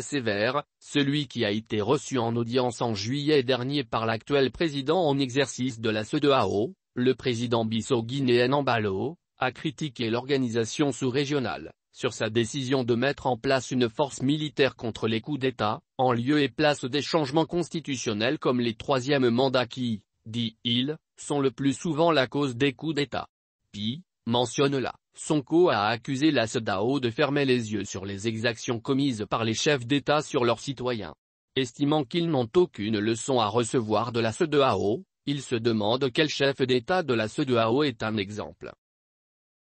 sévère, celui qui a été reçu en audience en juillet dernier par l'actuel président en exercice de la CEDEAO, le président bissau-guinéen Ambalo, a critiqué l'organisation sous-régionale, sur sa décision de mettre en place une force militaire contre les coups d'État, en lieu et place des changements constitutionnels comme les troisièmes mandats qui, dit-il, sont le plus souvent la cause des coups d'État. Pi, mentionne la Sonko a accusé la SEDAO de fermer les yeux sur les exactions commises par les chefs d'État sur leurs citoyens. Estimant qu'ils n'ont aucune leçon à recevoir de la SEDAO, il se demande quel chef d'État de la SEDAO est un exemple.